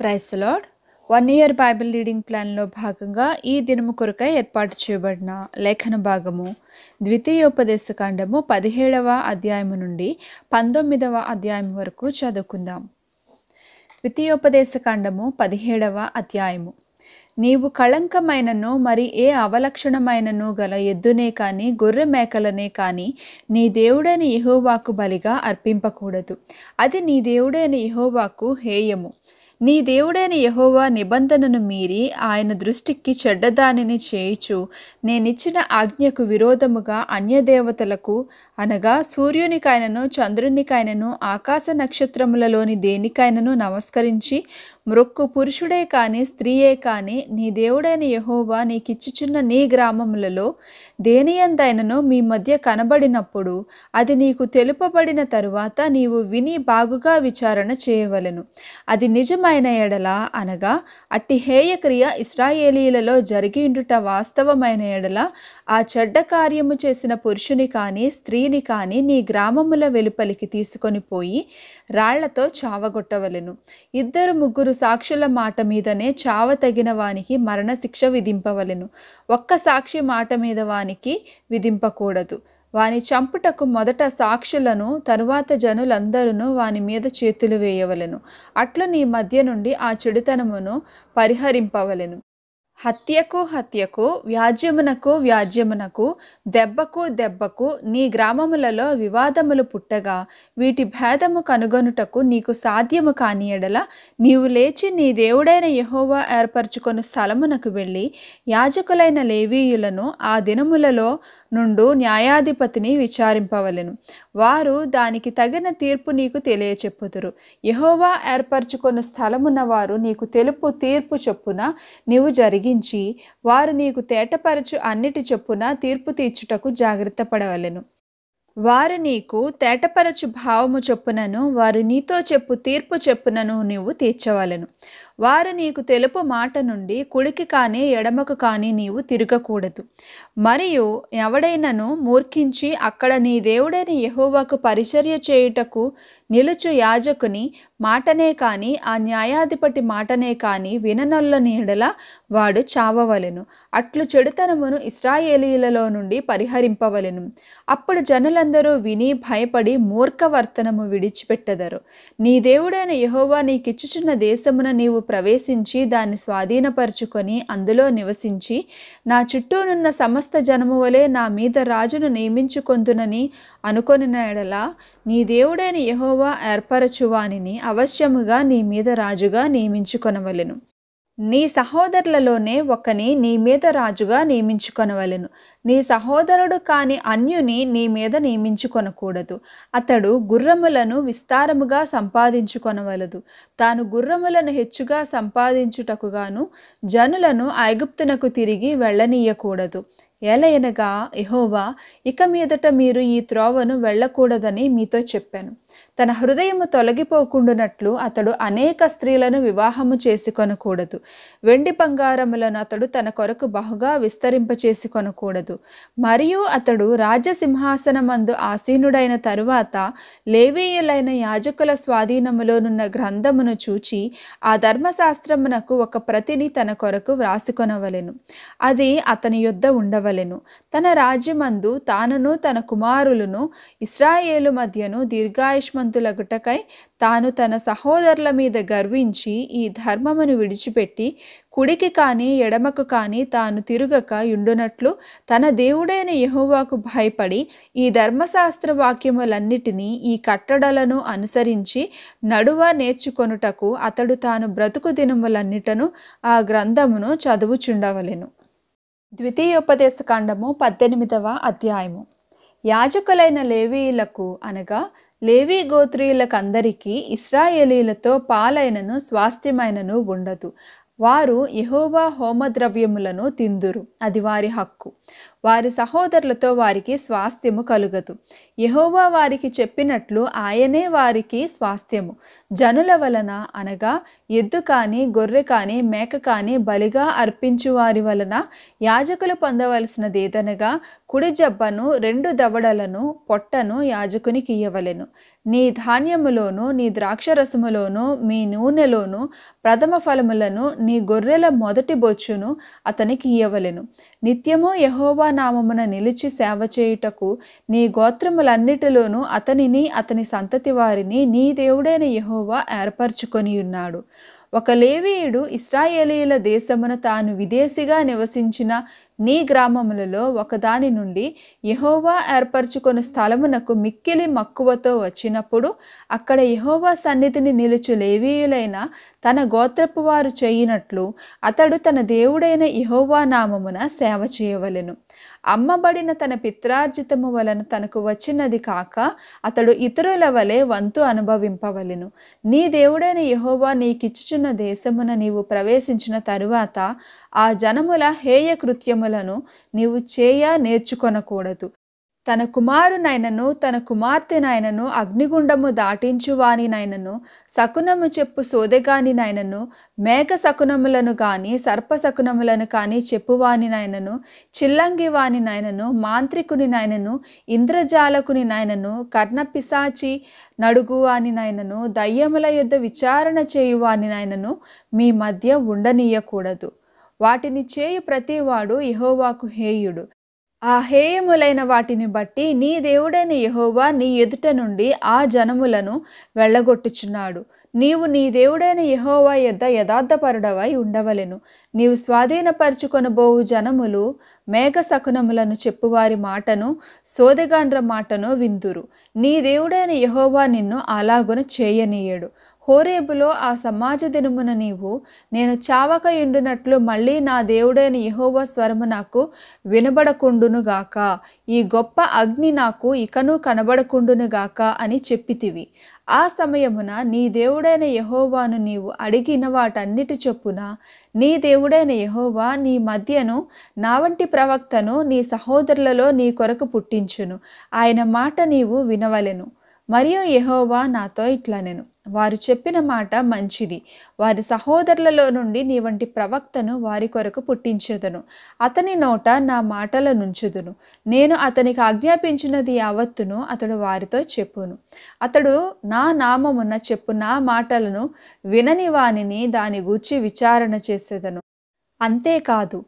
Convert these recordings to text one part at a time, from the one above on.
price lord one year Bible reading ప్లాన్లో భాగంగా ఈ దినము కొరకై ఏర్పాటు చేయబడిన లేఖన భాగము ద్వితీయోపదేశ కాండము పదిహేడవ అధ్యాయము నుండి పంతొమ్మిదవ అధ్యాయం వరకు చదువుకుందాం ద్వితీయోపదేశ కాండము పదిహేడవ అధ్యాయము నీవు కళంకమైనను మరి ఏ అవలక్షణమైనను గల ఎద్దునే కాని గొర్రె మేకలనే కాని నీ దేవుడైన యహోవాకు బలిగా అర్పింపకూడదు అది నీ దేవుడైన యహోవాకు హేయము నీ దేవుడైన యహోవా నిబంధనను మీరి ఆయన దృష్టికి చెడ్డదానిని చేయుచు నేనిచ్చిన ఆజ్ఞకు విరోధముగా అన్యదేవతలకు అనగా సూర్యునికైనను చంద్రునికైనను ఆకాశ నక్షత్రములలోని దేనికైనను నమస్కరించి మృక్కు పురుషుడే కానీ స్త్రీయే కానీ నీ దేవుడైన యహోవా నీకిచ్చుచున్న నీ గ్రామములలో దేనియందైనను మీ మధ్య కనబడినప్పుడు అది నీకు తెలుపబడిన తరువాత నీవు విని బాగుగా విచారణ చేయవలను అది నిజమైన అయిన ఎడల అనగా అట్టి హేయక్రియ ఇస్రాయేలీలలో జరిగిండుట వాస్తవమైన ఎడల ఆ చెడ్డ కార్యము చేసిన పురుషుని కానీ స్త్రీని కానీ నీ గ్రామముల వెలుపలికి తీసుకొని పోయి రాళ్లతో చావగొట్టవలను ఇద్దరు ముగ్గురు సాక్షుల మాట మీదనే చావ తగిన వానికి మరణశిక్ష విధింపవలను ఒక్క సాక్షి మాట మీద వానికి విధింపకూడదు వాని చంపుటకు మొదట సాక్షులను తరువాత జనులందరూ వాని మీద చేతులు వేయవలెను అట్లు నీ మధ్య నుండి ఆ చెడుతనమును పరిహరింపవలెను హత్యకు హత్యకు వ్యాజ్యమునకు వ్యాజ్యమునకు దెబ్బకు దెబ్బకు నీ గ్రామములలో వివాదములు పుట్టగా వీటి భేదము కనుగొనుటకు నీకు సాధ్యము కాని ఎడల నీవు లేచి నీ దేవుడైన యహోవా ఏర్పరచుకొని స్థలమునకు వెళ్ళి యాజకులైన లేవీయులను ఆ దినములలో నుండు న్యాయాధిపతిని విచారింపవలెను వారు దానికి తగిన తీర్పు నీకు తెలియచెప్పుదురు యహోవా ఏర్పరచుకున్న స్థలమున్న వారు నీకు తెలుపు తీర్పు చొప్పున నీవు జరిగించి వారు నీకు తేటపరచు అన్నిటి చొప్పున తీర్పు తీర్చుటకు జాగ్రత్త పడవలెను వారు నీకు తేటపరచు భావము చొప్పునను వారు నీతో చెప్పు తీర్పు చెప్పునను నీవు తీర్చవలను వారు నీకు తెలుపు మాట నుండి కుడికి కానీ ఎడమకు కానీ నీవు తిరగకూడదు మరియు ఎవడైనను మూర్ఖించి అక్కడ నీ దేవుడైన యహోవాకు పరిచర్య చేయుటకు నిలుచు యాజకుని మాటనే కానీ ఆ న్యాయాధిపతి మాటనే కానీ విననొల్ల నీడల వాడు చావవలెను అట్లు చెడుతనమును ఇస్రాయేలీలలో నుండి పరిహరింపవలెను అప్పుడు జనులందరూ విని భయపడి మూర్ఖవర్తనము విడిచిపెట్టదరు నీ దేవుడైన యహోవా నీకిచ్చుచున్న దేశమున నీవు ప్రవేశించి దాన్ని స్వాధీనపరుచుకొని అందులో నివసించి నా చుట్టూనున్న సమస్త జనము వలె నా మీద రాజును నియమించుకొందునని అనుకొని ఎడలా నీ దేవుడైన యహోవా ఏర్పరచువానిని అవశ్యముగా నీ మీద రాజుగా నియమించుకొనవలెను నీ సహోదరులలోనే ఒకని నీ మీద రాజుగా నియమించుకొనవలెను నీ సహోదరుడు కాని అన్యుని నీ మీద నియమించుకొనకూడదు అతడు గుర్రములను విస్తారముగా సంపాదించుకొనవలదు తాను గుర్రములను హెచ్చుగా సంపాదించుటకుగాను జనులను ఐగుప్తునకు తిరిగి వెళ్ళనీయకూడదు ఎలయనగా ఎహోవా ఇక మీదట మీరు ఈ త్రోవను వెళ్ళకూడదని మీతో చెప్పాను తన హృదయము తొలగిపోకుండునట్లు అతడు అనేక స్త్రీలను వివాహము చేసుకొనకూడదు వెండి బంగారములను అతడు తన కొరకు బహుగా విస్తరింపచేసుకొనకూడదు మరియు అతడు రాజసింహాసనమందు ఆసీనుడైన తరువాత లేవేయులైన యాజకుల స్వాధీనములోనున్న గ్రంథమును చూచి ఆ ధర్మశాస్త్రమునకు ఒక ప్రతిని తన కొరకు వ్రాసుకొనవలెను అది అతని యుద్ధ ఉండవలెను తన రాజ్యమందు తానును తన కుమారులను ఇస్రాయేలు మధ్యను దీర్ఘాయు గుటకై తాను తన సహోదరుల మీద గర్వించి ఈ ధర్మమును విడిచిపెట్టి కుడికి కానీ ఎడమకు కానీ తాను తిరుగక యుండునట్లు తన దేవుడైన యహోవాకు భయపడి ఈ ధర్మశాస్త్ర వాక్యములన్నిటినీ ఈ కట్టడలను అనుసరించి నడువ నేర్చుకొనుటకు అతడు తాను బ్రతుకు దినములన్నిటను ఆ గ్రంథమును చదువుచుండవలెను ద్వితీయోపదేశకాండము పద్దెనిమిదవ అధ్యాయము యాజకులైన లేవీయులకు అనగా లేవీ గోత్రీయులకందరికీ ఇస్రాయేలీలతో పాలైనను స్వాస్థ్యమైనను ఉండదు వారు యహోవా హోమద్రవ్యములను తిందురు అది వారి హక్కు వారి సహోదరులతో వారికి స్వాస్థ్యము కలుగదు యహోవా వారికి చెప్పినట్లు ఆయనే వారికి స్వాస్థ్యము జనుల వలన అనగా ఎద్దు కానీ గొర్రె కానీ మేక కానీ బలిగా అర్పించు వారి వలన యాజకులు పొందవలసినదేదనగా కుడి జబ్బను రెండు దవడలను పొట్టను యాజకునికి ఇయ్యవలెను నీ ధాన్యములోను నీ ద్రాక్షరసములోను మీ నూనెలోను ప్రథమ ఫలములను నీ గొర్రెల మొదటి బొచ్చును అతనికి ఇయ్యవలెను నిత్యము యహోవా యహోవానామమున నిలిచి సేవ చేయుటకు నీ గోత్రములన్నిటిలోనూ అతనిని అతని సంతతి వారిని నీ దేవుడైన యహోవా ఏర్పరచుకొని ఉన్నాడు ఒక లేవీయుడు ఇస్రాయేలీల దేశమున తాను విదేశీగా నివసించిన నీ గ్రామములలో ఒకదాని నుండి యహోవా ఏర్పరచుకున్న స్థలమునకు మిక్కిలి మక్కువతో వచ్చినప్పుడు అక్కడ యహోవా సన్నిధిని నిలుచు లేవీయులైన తన గోత్రపు వారు చేయినట్లు అతడు తన దేవుడైన యహోవా నామమున సేవ చేయవలెను అమ్మబడిన తన పిత్రార్జితము వలన తనకు వచ్చినది కాక అతడు ఇతరుల వలె వంతు అనుభవింపవలెను నీ దేవుడైన యహోవా నీకిచ్చుచున్న దేశమున నీవు ప్రవేశించిన తరువాత ఆ జనముల హేయ కృత్యములను నీవు చేయ నేర్చుకొనకూడదు తన కుమారునైనను తన కుమార్తెనైనను అగ్నిగుండము నాయనను శకునము చెప్పు సోదెగానినైనను మేక శకునములను కానీ సర్ప శకునములను కానీ చెప్పువానినైనను నాయనను మాంత్రికునినైనను ఇంద్రజాలకునినైనను కర్ణపిశాచి నడుగువానినైనను దయ్యముల యుద్ధ విచారణ చేయువానినైనను మీ మధ్య ఉండనీయకూడదు వాటిని చేయు ప్రతివాడు ఇహోవాకు హేయుడు ఆ హేయములైన వాటిని బట్టి నీ దేవుడైన యహోవా నీ ఎదుట నుండి ఆ జనములను వెళ్ళగొట్టుచున్నాడు నీవు నీ దేవుడైన యహోవా యొద్ యథార్థపరుడవై ఉండవలెను నీవు స్వాధీనపరచుకొనబోవు జనములు మేఘ శకునములను చెప్పువారి మాటను సోదగాండ్ర మాటను విందురు నీ దేవుడైన యహోవా నిన్ను అలాగున చేయనీయడు హోరేబులో ఆ సమాజ దినమున నీవు నేను చావక ఎండునట్లు మళ్ళీ నా దేవుడైన యహోవ స్వరము నాకు వినబడకుండునుగాక ఈ గొప్ప అగ్ని నాకు ఇకను కనబడకుండునుగాక అని చెప్పితివి ఆ సమయమున నీ దేవుడైన యహోవాను నీవు అడిగిన వాటన్నిటి చొప్పున నీ దేవుడైన యహోవా నీ మధ్యను నా వంటి ప్రవక్తను నీ సహోదరులలో నీ కొరకు పుట్టించును ఆయన మాట నీవు వినవలెను మరియు యహోవా నాతో ఇట్లా నేను వారు చెప్పిన మాట మంచిది వారి సహోదరులలో నుండి నీ వంటి ప్రవక్తను వారి కొరకు పుట్టించేదను అతని నోట నా మాటల నుంచుదును నేను అతనికి ఆజ్ఞాపించినది యావత్తును అతడు వారితో చెప్పును అతడు నా నామమున చెప్పు నా మాటలను వినని వానిని దాని గూర్చి విచారణ చేసేదను అంతేకాదు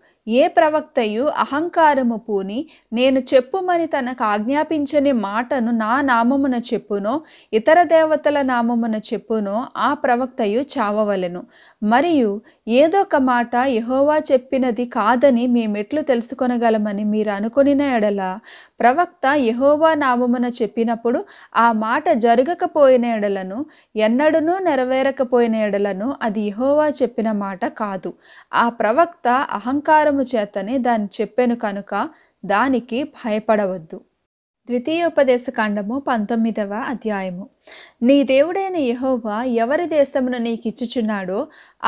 ఏ ప్రవక్తయు అహంకారము పూని నేను చెప్పుమని తనకు ఆజ్ఞాపించని మాటను నా నామమున చెప్పునో ఇతర దేవతల నామమున చెప్పునో ఆ ప్రవక్తయు చావవలెను మరియు ఏదొక మాట యహోవా చెప్పినది కాదని మేమెట్లు తెలుసుకొనగలమని మీరు అనుకుని ఎడల ప్రవక్త యహోవా నామమున చెప్పినప్పుడు ఆ మాట జరగకపోయిన ఎడలను ఎన్నడనూ నెరవేరకపోయిన ఎడలను అది యహోవా చెప్పిన మాట కాదు ఆ ప్రవక్త అహంకారం మంత్రము చేతనే దాన్ని చెప్పాను కనుక దానికి భయపడవద్దు ద్వితీయోపదేశకాండము పంతొమ్మిదవ అధ్యాయము నీ దేవుడైన యహోవా ఎవరి దేశమును నీకు ఇచ్చుచున్నాడో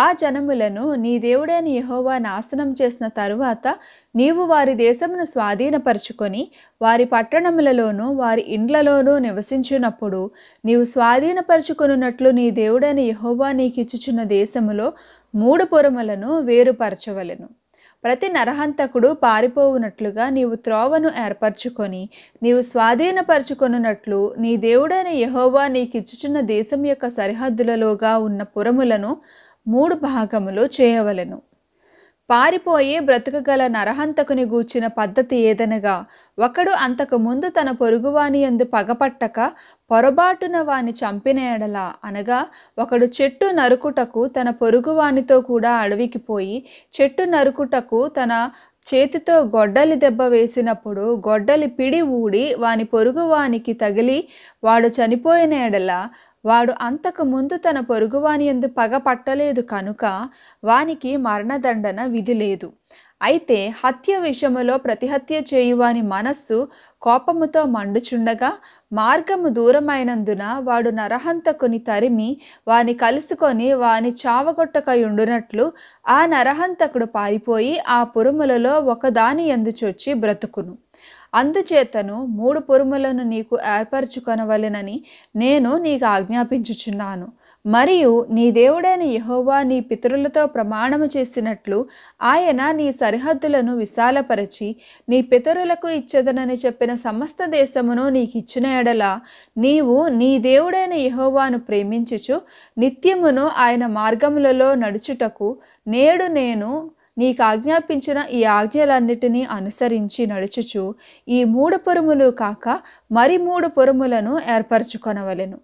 ఆ జనములను నీ దేవుడైన యహోవా నాశనం చేసిన తరువాత నీవు వారి దేశమును స్వాధీనపరుచుకొని వారి పట్టణములలోనూ వారి ఇండ్లలోనూ నివసించినప్పుడు నీవు స్వాధీనపరుచుకున్నట్లు నీ దేవుడైన యహోవా నీకు ఇచ్చుచున్న దేశములో మూడు పొరములను వేరుపరచవలను ప్రతి నరహంతకుడు పారిపోవునట్లుగా నీవు త్రోవను ఏర్పరచుకొని నీవు స్వాధీనపరచుకొనున్నట్లు నీ దేవుడైన యహోవా నీకిచ్చుచున్న దేశం యొక్క సరిహద్దులలోగా ఉన్న పురములను మూడు భాగములు చేయవలెను పారిపోయి బ్రతుకగల నరహంతకుని గూర్చిన పద్ధతి ఏదనగా ఒకడు అంతకు ముందు తన పొరుగువాని ఎందు పగపట్టక పొరబాటున వాని చంపిన ఎడల అనగా ఒకడు చెట్టు నరుకుటకు తన పొరుగువానితో కూడా అడవికి పోయి చెట్టు నరుకుటకు తన చేతితో గొడ్డలి దెబ్బ వేసినప్పుడు గొడ్డలి పిడి ఊడి వాని పొరుగువానికి తగిలి వాడు చనిపోయిన ఎడల వాడు అంతకు ముందు తన పొరుగువాని ఎందు పగ పట్టలేదు కనుక వానికి మరణదండన విధి లేదు అయితే హత్య విషయములో ప్రతిహత్య చేయువాని మనస్సు కోపముతో మండుచుండగా మార్గము దూరమైనందున వాడు నరహంతకుని తరిమి వాని కలుసుకొని వాని చావగొట్టకయుండునట్లు ఆ నరహంతకుడు పారిపోయి ఆ పురుములలో ఒకదాని ఎందుచొచ్చి బ్రతుకును అందుచేతను మూడు పురుములను నీకు ఏర్పరచుకొనవలెనని నేను నీకు ఆజ్ఞాపించుచున్నాను మరియు నీ దేవుడైన యహోవా నీ పితరులతో ప్రమాణము చేసినట్లు ఆయన నీ సరిహద్దులను విశాలపరచి నీ పితరులకు ఇచ్చదనని చెప్పిన సమస్త దేశమును నీకు ఇచ్చిన ఎడల నీవు నీ దేవుడైన యహోవాను ప్రేమించుచు నిత్యమును ఆయన మార్గములలో నడుచుటకు నేడు నేను నీకు ఆజ్ఞాపించిన ఈ ఆజ్ఞలన్నిటినీ అనుసరించి నడుచుచు ఈ మూడు పొరుములు కాక మరి మూడు పొరుములను ఏర్పరచుకొనవలెను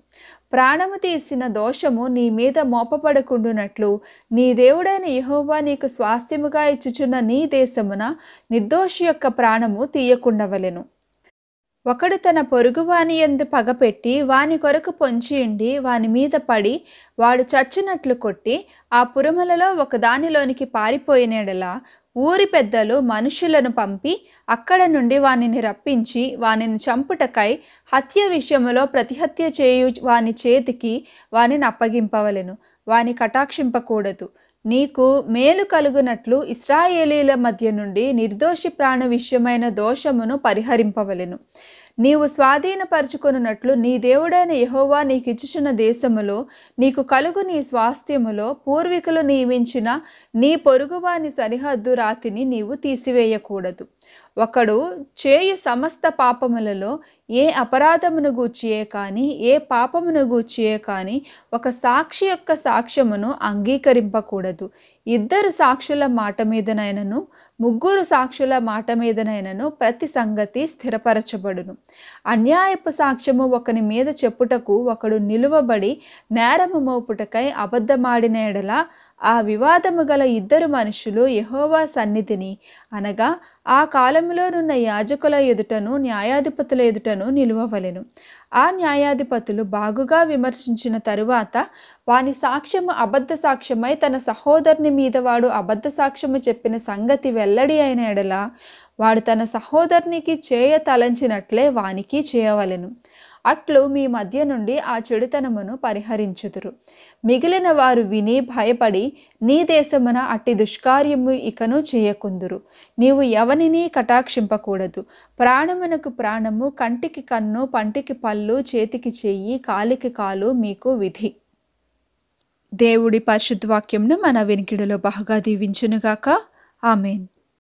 ప్రాణము తీసిన దోషము నీ మీద మోపబడకుండునట్లు నీ దేవుడైన యహోవా నీకు స్వాస్థ్యముగా ఇచ్చుచున్న నీ దేశమున నిర్దోషి యొక్క ప్రాణము తీయకుండవలెను ఒకడు తన పొరుగువాని ఎందు పగపెట్టి వాని కొరకు పొంచియుండి వాని మీద పడి వాడు చచ్చినట్లు కొట్టి ఆ పురములలో ఒకదానిలోనికి పారిపోయినడలా ఊరి పెద్దలు మనుషులను పంపి అక్కడ నుండి వానిని రప్పించి వానిని చంపుటకై హత్య విషయములో ప్రతిహత్య చేయు వాని చేతికి వానిని అప్పగింపవలెను వాని కటాక్షింపకూడదు నీకు మేలు కలుగునట్లు ఇస్రాయేలీల మధ్య నుండి నిర్దోషి ప్రాణ విషయమైన దోషమును పరిహరింపవలెను నీవు స్వాధీనపరుచుకున్నట్లు నీ దేవుడైన యహోవా నీకిచ్చుచున్న దేశములో నీకు కలుగు నీ స్వాస్థ్యములో పూర్వీకులు నియమించిన నీ పొరుగువాని సరిహద్దు రాతిని నీవు తీసివేయకూడదు ఒకడు చేయు సమస్త పాపములలో ఏ అపరాధమును గూర్చియే కానీ ఏ పాపమును గూర్చియే కానీ ఒక సాక్షి యొక్క సాక్ష్యమును అంగీకరింపకూడదు ఇద్దరు సాక్షుల మాట మీదనైనను ముగ్గురు సాక్షుల మాట మీదనైనను ప్రతి సంగతి స్థిరపరచబడును అన్యాయపు సాక్ష్యము ఒకని మీద చెప్పుటకు ఒకడు నిలువబడి నేరము మోపుటకై అబద్ధమాడిన ఎడల ఆ వివాదము గల ఇద్దరు మనుషులు యహోవా సన్నిధిని అనగా ఆ కాలంలోనున్న యాజకుల ఎదుటను న్యాయాధిపతుల ఎదుటను నిలువవలెను ఆ న్యాయాధిపతులు బాగుగా విమర్శించిన తరువాత వాని సాక్ష్యము అబద్ధ సాక్ష్యమై తన సహోదరుని మీద వాడు అబద్ధ సాక్ష్యము చెప్పిన సంగతి వెల్లడి అయిన ఎడల వాడు తన సహోదరునికి చేయ తలంచినట్లే వానికి చేయవలెను అట్లు మీ మధ్య నుండి ఆ చెడుతనమును పరిహరించుదురు మిగిలిన వారు విని భయపడి నీ దేశమున అట్టి దుష్కార్యము ఇకను చేయకుందురు నీవు ఎవనిని కటాక్షింపకూడదు ప్రాణమునకు ప్రాణము కంటికి కన్ను పంటికి పళ్ళు చేతికి చెయ్యి కాలికి కాలు మీకు విధి దేవుడి పరిశుద్ధవాక్యంను మన వెనికిడిలో బాగా దీవించునుగాక ఆమెన్